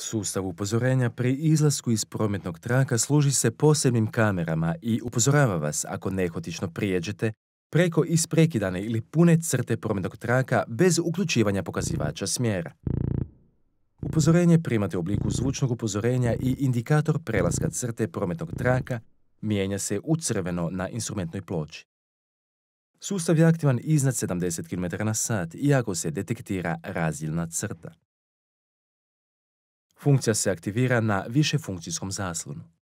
Sustav upozorenja pri izlasku iz prometnog traka služi se posebnim kamerama i upozorava vas ako nehotično prijeđete preko isprekidane ili pune crte prometnog traka bez uključivanja pokazivača smjera. Upozorenje primate u obliku zvučnog upozorenja i indikator prelaska crte prometnog traka mijenja se u crveno na instrumentnoj ploči. Sustav je aktivan iznad 70 km na sat, ako se detektira razilna crta. Funkcija se aktivira na višefunkcijskom zaslonu.